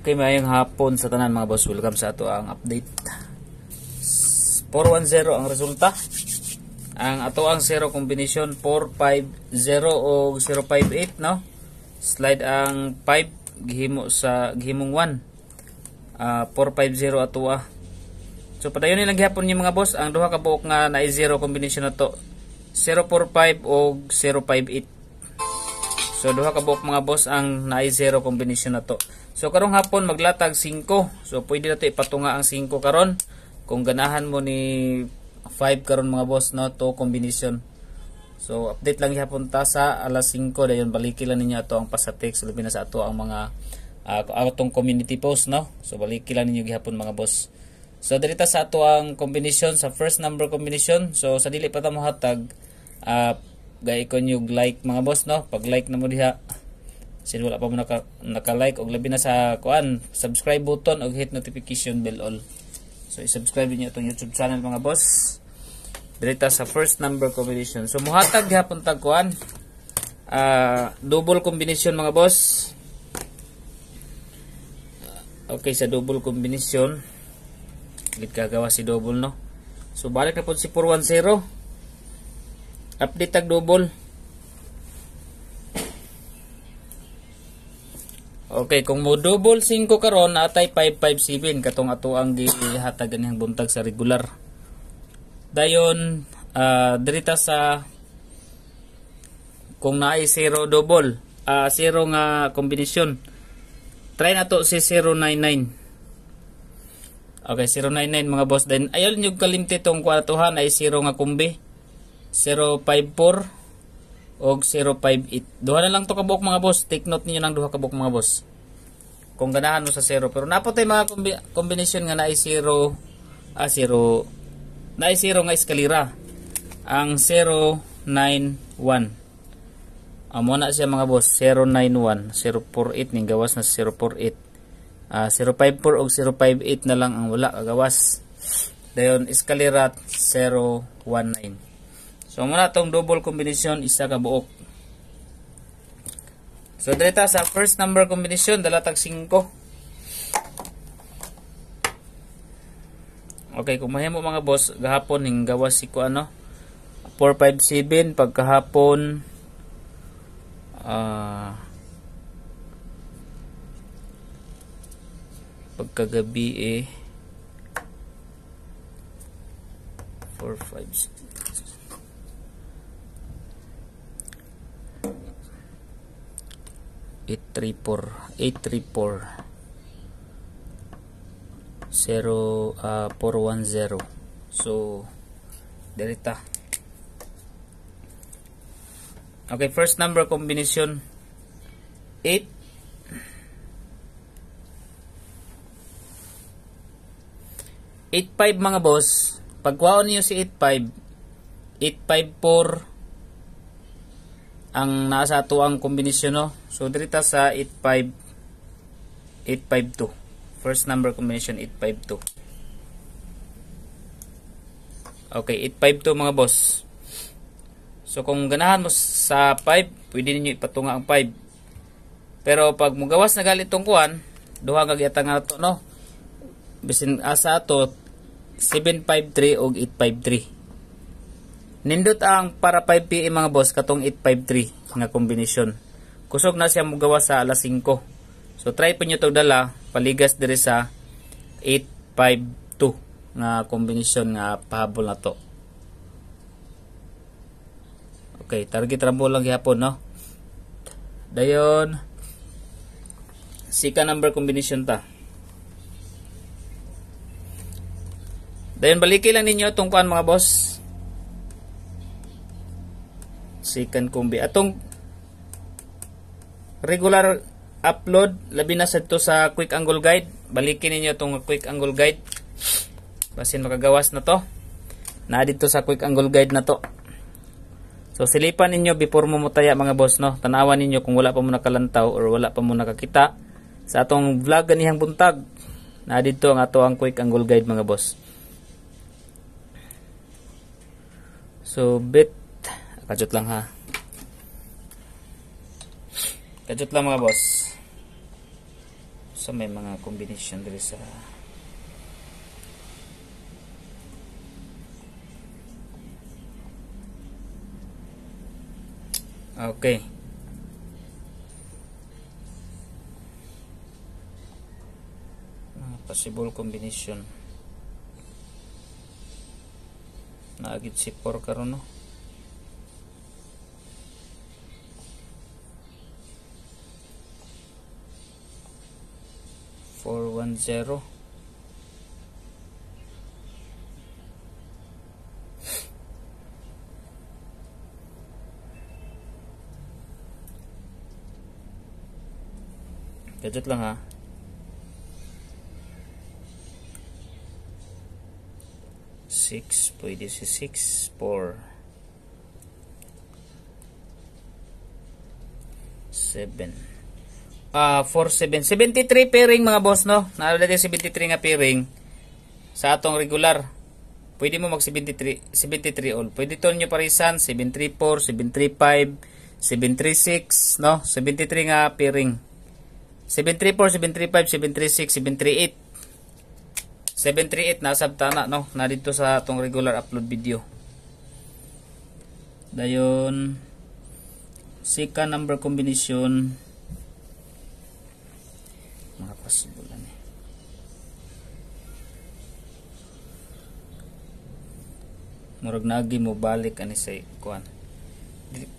Okay, mayang hapon sa tanan mga boss. Welcome sa ato ang update. 410 ang resulta. Ang ato ang zero combination 450 o 058 no. Slide ang 5 gihimo sa gihimong 1. Uh, 450 ato ah. So padayon ni gihapon ni mga boss ang duha ka buok nga na zero combination nato. 045 o 058. So duha ka buok mga boss ang na zero combination nato. So karong hapon maglatag 5. So pwede nato ipatunga ang 5 karon kung ganahan mo ni 5 karon mga boss no to combination. So update lang gihapon ta sa alas 5 dayon baliki lang ninyo ato ang pasatik so labi na sa ato ang mga uh, atong community post no. So baliki lang ninyo gihapon mga boss. So dirita sa ato ang combination sa first number combination. So sa dili pa ta mo hatag uh, ah, gaikon yung like mga boss no. Pag like na mo diha Sin wala pa mo naka, naka-like og labi na sa kuan, subscribe button og hit notification bell all. So i-subscribe niyo itong YouTube channel mga boss. Direta sa first number combination. So muhatag gihapon tag kuan. Uh, double combination mga boss. Okay sa double combination. Git kagawa si double no. So balik na po si 410. Update tag double. Okay, kung mo double 5 karon atay 557 katong ato ang gihatag niyang buntag sa regular. Dayon uh, dirita sa kung naay 0 double, uh, ah, 0 nga kombinasyon. Try nato si 099. Okay, 099 mga boss. Then ayon yung kalimti tong kwartuhan ay 0 nga kumbi. 054 og 058. Duha na lang to kabuok mga boss. Take note ninyo nang duha kabuok mga boss. Kung ganahan mo sa 0 pero napotay mga kombi combination nga naay 0 ah 0 naay 0 nga eskalera. Ang 091. Amo na siya mga boss 091 048 ning gawas na 048. ah, 054 og 058 na lang ang wala kagawas. Dayon eskalera 019. So muna tong double combination isa ka buok. So dito sa first number combination dala tag 5. Okay, kung mahimo mga boss, gahapon ning gawas si ko ano 457 pagkahapon ah uh, pagkagabi eh 456 834 834 0 so direta okay first number combination 8 85 mga boss pagkuhaon niyo si 85 854 ang nasa ato ang kombinasyon no so dirita sa 85 852 first number combination 852 okay 852 mga boss so kung ganahan mo sa 5 pwede ninyo ipatunga ang 5 pero pag mugawas na galit tong kuan duha kagyata nga ato no bisin asa ah, ato 753 og 853 Nindot ang para 5pm mga boss katong 853 nga kombinasyon. Kusog na siya mugawa sa alas 5. So try po nyo to dala paligas diri sa 852 nga kombinasyon nga pahabol na to. Okay, target rambo lang gihapon no. Dayon sika number combination ta. Dayon baliki lang ninyo tungkuan mga boss second combi atong regular upload labi na sad to sa quick angle guide balikin ninyo tong quick angle guide basin makagawas na to na dito sa quick angle guide na to so silipan ninyo before mo mutaya mga boss no tanawan ninyo kung wala pa mo nakalantaw or wala pa mo nakakita sa atong vlog ganihang buntag na dito ang ato ang quick angle guide mga boss so bit Kajot lang ha. Kajot lang mga boss. So may mga combination dito sa Okay. Ah, possible combination. Naagit si 4 karon no. 410 gadget lang ha six pwede si six four seven uh, 47. pairing mga boss no. Naala din 73 nga pairing sa atong regular. Pwede mo mag 73 73 all. Pwede tol nyo parisan 734, 735, 736 no. 73 nga pairing. 734, 735, 736, 738. 738 na sabtana no. Na sa atong regular upload video. Dayon sika number combination mga pasibulan eh. murag nagi mo balik ani sa kuan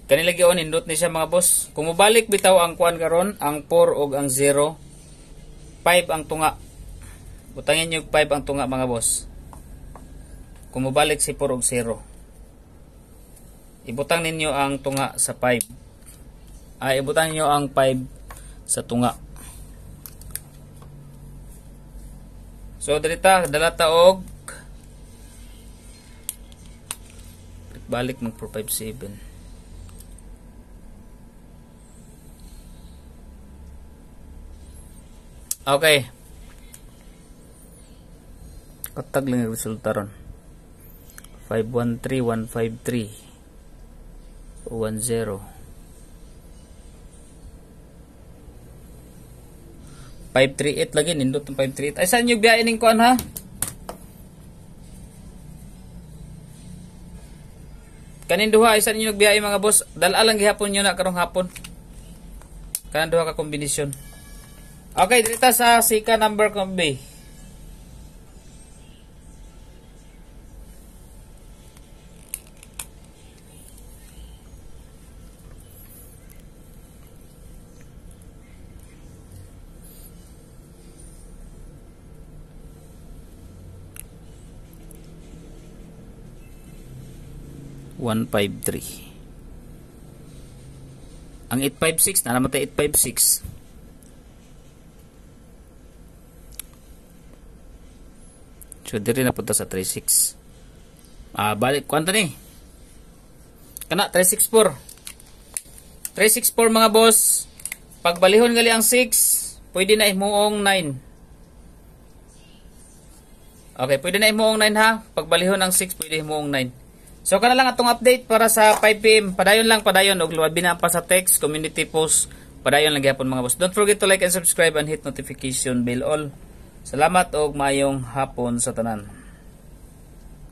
kani lagi on indot ni siya mga boss kung mo balik bitaw ang kuan karon ang 4 og ang 0 5 ang tunga butangin niyo 5 ang tunga mga boss kung mo balik si 4 og 0 ibutang ninyo ang tunga sa 5 ay ah, ibutang niyo ang 5 sa tunga So dalita dalata og balik mag 457. Okay. Katag lang yung resulta ron. 513153 10 538 lagi nindot ng 538 ay saan yung biyahe ning kuan ha kanin duha ay saan yung biyahe mga boss dala lang gihapon nyo na karong hapon kanin duha ka kombinasyon okay dito sa sika number kombi 153. Ang 856, na naman tayo 856. So, diri na punta sa 36. Ah, balik. Kwanta ni? Kana, 364. 364 mga boss. Pagbalihon gali ang 6, pwede na imuong 9. Okay, pwede na imuong 9 ha. Pagbalihon ang 6, pwede imuong 9. So kana lang atong update para sa 5pm. Padayon lang, padayon. Og luwabi na pa sa text, community post. Padayon lang gyapon mga boss. Don't forget to like and subscribe and hit notification bell all. Salamat og maayong hapon sa tanan.